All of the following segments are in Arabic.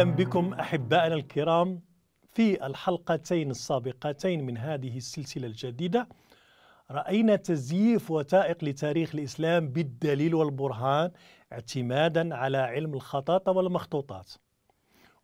اهلا بكم احبائنا الكرام في الحلقتين السابقتين من هذه السلسله الجديده راينا تزييف وثائق لتاريخ الاسلام بالدليل والبرهان اعتمادا على علم الخطاطه والمخطوطات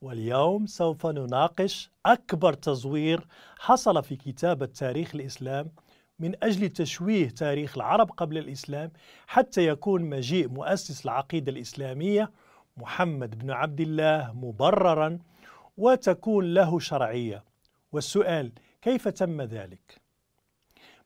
واليوم سوف نناقش اكبر تزوير حصل في كتابه تاريخ الاسلام من أجل تشويه تاريخ العرب قبل الإسلام حتى يكون مجيء مؤسس العقيدة الإسلامية محمد بن عبد الله مبررا وتكون له شرعيه والسؤال كيف تم ذلك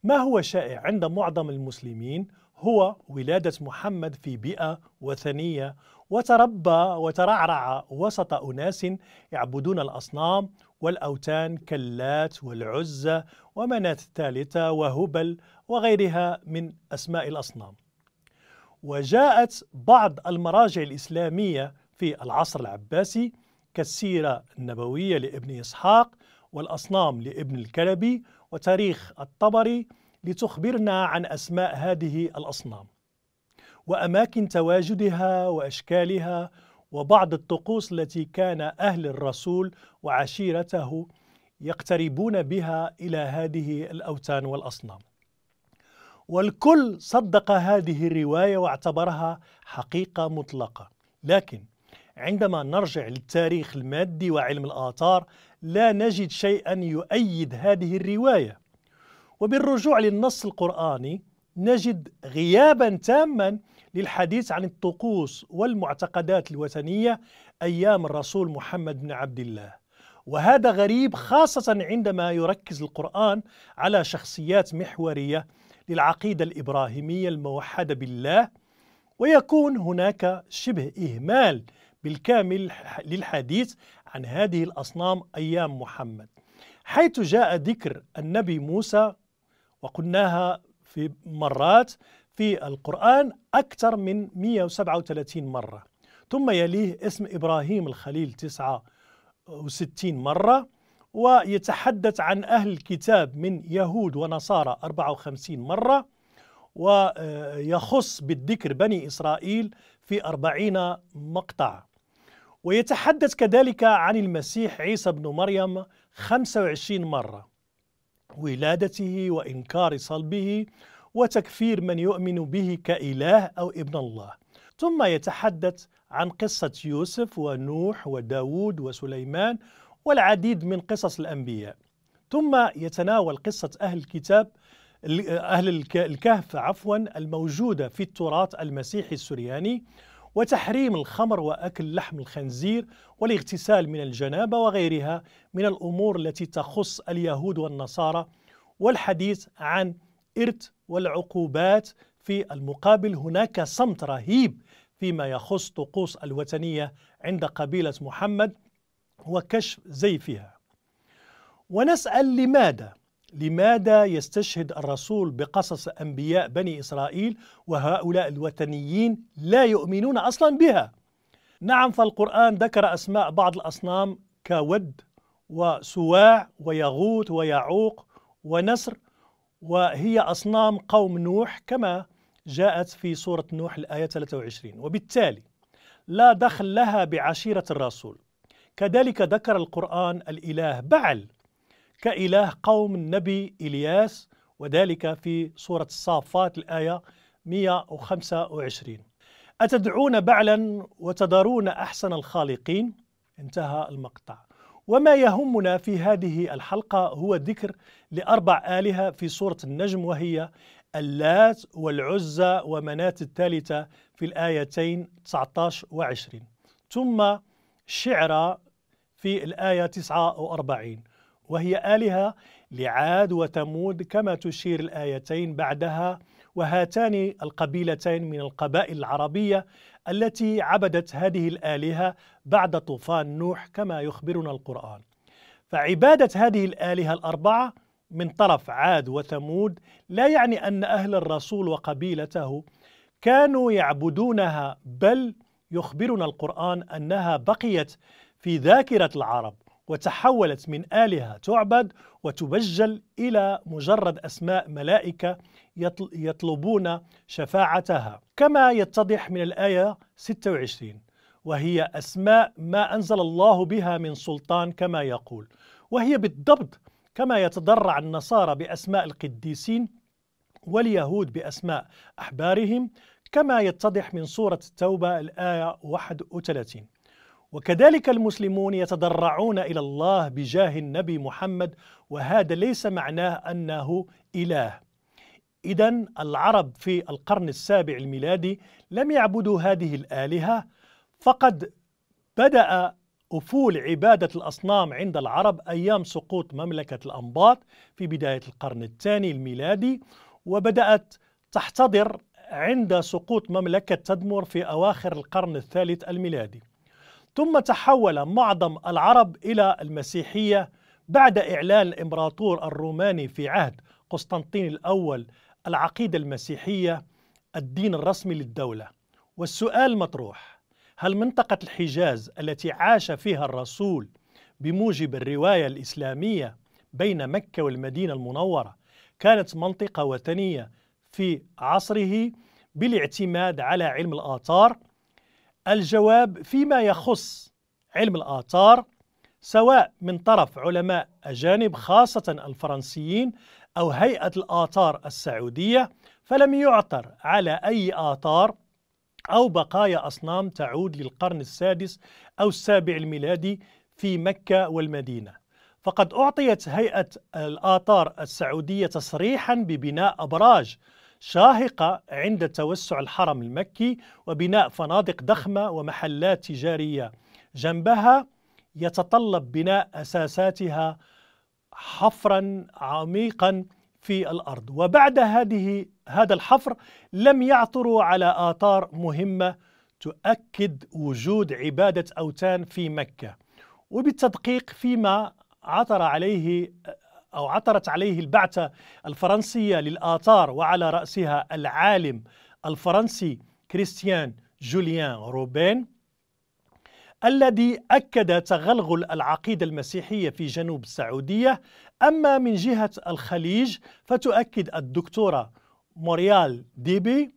ما هو شائع عند معظم المسلمين هو ولاده محمد في بيئه وثنيه وتربى وترعرع وسط اناس يعبدون الاصنام والاوتان كاللات والعزى ومناه الثالثه وهبل وغيرها من اسماء الاصنام وجاءت بعض المراجع الإسلامية في العصر العباسي كالسيرة النبوية لابن إسحاق والأصنام لابن الكلبي وتاريخ الطبري لتخبرنا عن أسماء هذه الأصنام وأماكن تواجدها وأشكالها وبعض الطقوس التي كان أهل الرسول وعشيرته يقتربون بها إلى هذه الأوثان والأصنام والكل صدق هذه الروايه واعتبرها حقيقه مطلقه لكن عندما نرجع للتاريخ المادي وعلم الاثار لا نجد شيئا يؤيد هذه الروايه وبالرجوع للنص القراني نجد غيابا تاما للحديث عن الطقوس والمعتقدات الوثنيه ايام الرسول محمد بن عبد الله وهذا غريب خاصه عندما يركز القران على شخصيات محوريه للعقيدة الإبراهيمية الموحدة بالله ويكون هناك شبه إهمال بالكامل للحديث عن هذه الأصنام أيام محمد حيث جاء ذكر النبي موسى وقلناها في مرات في القرآن أكثر من 137 مرة ثم يليه اسم إبراهيم الخليل 69 مرة ويتحدث عن أهل الكتاب من يهود ونصارى 54 مرة ويخص بالذكر بني إسرائيل في 40 مقطع ويتحدث كذلك عن المسيح عيسى بن مريم 25 مرة ولادته وإنكار صلبه وتكفير من يؤمن به كإله أو ابن الله ثم يتحدث عن قصة يوسف ونوح وداود وسليمان والعديد من قصص الأنبياء ثم يتناول قصة أهل الكتاب أهل الكهف عفوا الموجودة في التراث المسيحي السرياني وتحريم الخمر واكل لحم الخنزير والاغتسال من الجنابه وغيرها من الامور التي تخص اليهود والنصارى والحديث عن ارث والعقوبات في المقابل هناك صمت رهيب فيما يخص طقوس الوثنيه عند قبيله محمد وكشف زيفها ونسأل لماذا لماذا يستشهد الرسول بقصص أنبياء بني إسرائيل وهؤلاء الوثنيين لا يؤمنون أصلا بها نعم فالقرآن ذكر أسماء بعض الأصنام كود وسواع ويغوث ويعوق ونسر وهي أصنام قوم نوح كما جاءت في سورة نوح الآية 23 وبالتالي لا دخل لها بعشيرة الرسول كذلك ذكر القرآن الإله بعل كإله قوم النبي إلياس وذلك في سورة الصافات الآية 125 أتدعون بعلا وتدرون أحسن الخالقين انتهى المقطع وما يهمنا في هذه الحلقة هو ذكر لأربع آلهة في سورة النجم وهي اللات والعزى ومناة الثالثة في الآيتين 19 و 20 ثم شعر في الآية 49 وهي آلهة لعاد وثمود كما تشير الآيتين بعدها وهاتان القبيلتين من القبائل العربية التي عبدت هذه الآلهة بعد طوفان نوح كما يخبرنا القرآن فعبادة هذه الآلهة الأربعة من طرف عاد وثمود لا يعني أن أهل الرسول وقبيلته كانوا يعبدونها بل يخبرنا القرآن أنها بقيت في ذاكرة العرب وتحولت من آلهة تعبد وتبجل إلى مجرد أسماء ملائكة يطلبون شفاعتها كما يتضح من الآية 26 وهي أسماء ما أنزل الله بها من سلطان كما يقول وهي بالضبط كما يتضرع النصارى بأسماء القديسين واليهود بأسماء أحبارهم كما يتضح من سورة التوبة الآية 31 وكذلك المسلمون يتضرعون الى الله بجاه النبي محمد وهذا ليس معناه انه اله اذا العرب في القرن السابع الميلادي لم يعبدوا هذه الالهه فقد بدا أفول عبادة الأصنام عند العرب أيام سقوط مملكة الأنباط في بداية القرن الثاني الميلادي وبدأت تحتضر عند سقوط مملكة تدمر في أواخر القرن الثالث الميلادي ثم تحول معظم العرب إلى المسيحية بعد إعلان الإمبراطور الروماني في عهد قسطنطين الأول العقيدة المسيحية الدين الرسمي للدولة والسؤال مطروح هل منطقة الحجاز التي عاش فيها الرسول بموجب الرواية الإسلامية بين مكة والمدينة المنورة كانت منطقة وثنية في عصره بالاعتماد على علم الآثار الجواب فيما يخص علم الآثار سواء من طرف علماء أجانب خاصة الفرنسيين أو هيئة الآثار السعودية فلم يعثر على أي آثار أو بقايا أصنام تعود للقرن السادس أو السابع الميلادي في مكة والمدينة فقد أعطيت هيئة الآثار السعودية تصريحا ببناء أبراج شاهقة عند توسع الحرم المكي وبناء فنادق ضخمة ومحلات تجارية جنبها يتطلب بناء أساساتها حفرا عميقا في الأرض وبعد هذه هذا الحفر لم يعثروا على آثار مهمة تؤكد وجود عبادة أوتان في مكة وبالتدقيق فيما عثر عليه أو عثرت عليه البعثة الفرنسية للآثار وعلى رأسها العالم الفرنسي كريستيان جوليان روبين الذي أكد تغلغل العقيدة المسيحية في جنوب السعودية أما من جهة الخليج فتؤكد الدكتورة موريال ديبي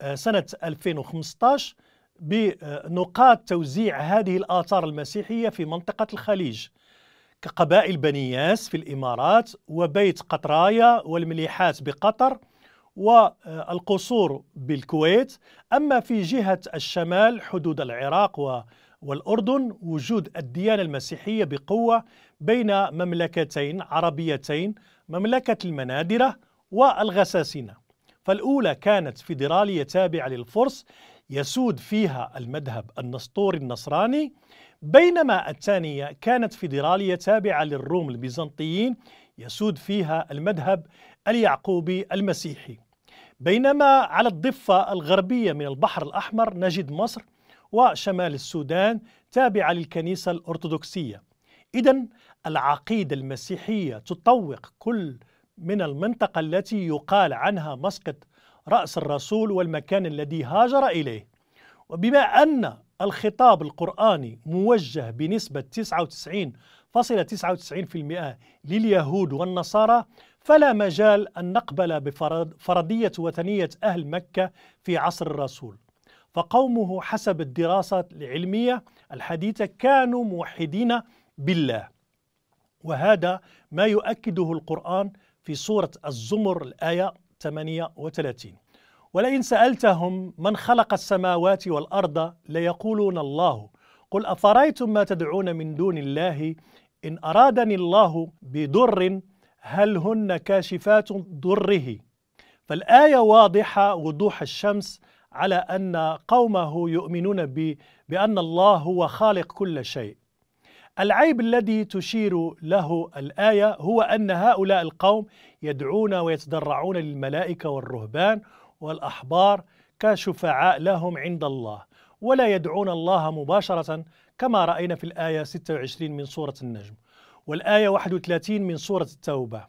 آه، سنة 2015 بنقاط توزيع هذه الآثار المسيحية في منطقة الخليج كقبائل بني ياس في الإمارات وبيت قطرايا والمليحات بقطر والقصور بالكويت أما في جهة الشمال حدود العراق والأردن وجود الديانة المسيحية بقوة بين مملكتين عربيتين مملكة المنادرة والغساسنة فالأولى كانت فيدرالية تابعة للفرس يسود فيها المذهب النسطوري النصراني بينما الثانية كانت فيدرالية تابعة للروم البيزنطيين يسود فيها المذهب اليعقوبي المسيحي بينما على الضفة الغربية من البحر الأحمر نجد مصر وشمال السودان تابعة للكنيسة الأرثوذكسية إذا العقيدة المسيحية تطوق كل من المنطقة التي يقال عنها مسقط رأس الرسول والمكان الذي هاجر إليه وبما أن الخطاب القرآني موجه بنسبة 99.99% لليهود والنصارى فلا مجال أن نقبل بفرضية وثنية أهل مكة في عصر الرسول فقومه حسب الدراسات العلمية الحديثة كانوا موحدين بالله وهذا ما يؤكده القرآن في سورة الزمر الآية 38 ولئن سألتهم من خلق السماوات والأرض ليقولون الله قل أفرأيتم ما تدعون من دون الله إن أرادني الله بضر هل هن كاشفات ضره فالآية واضحة وضوح الشمس على أن قومه يؤمنون بأن الله هو خالق كل شيء العيب الذي تشير له الآية هو أن هؤلاء القوم يدعون ويتضرعون للملائكة والرهبان والأحبار كشفعاء لهم عند الله ولا يدعون الله مباشرة كما رأينا في الآية 26 من سورة النجم والآية 31 من سورة التوبة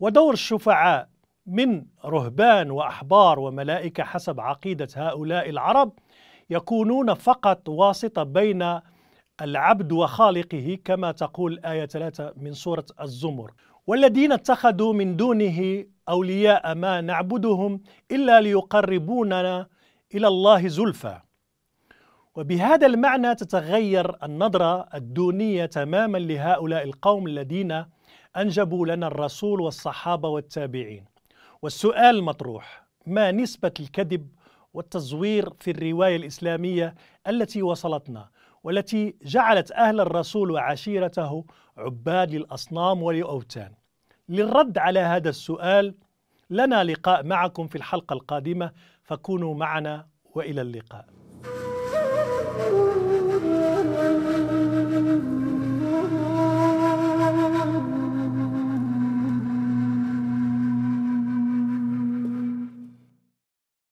ودور الشفعاء من رهبان وأحبار وملائكة حسب عقيدة هؤلاء العرب يكونون فقط واسطة بين العبد وخالقه كما تقول آية 3 من سورة الزمر والذين اتخذوا من دونه أولياء ما نعبدهم إلا ليقربوننا إلى الله زلفى وبهذا المعنى تتغير النظرة الدونية تماما لهؤلاء القوم الذين أنجبوا لنا الرسول والصحابة والتابعين والسؤال المطروح ما نسبة الكذب والتزوير في الرواية الإسلامية التي وصلتنا والتي جعلت أهل الرسول وعشيرته عباد للأصنام وللأوثان للرد على هذا السؤال لنا لقاء معكم في الحلقة القادمة فكونوا معنا وإلى اللقاء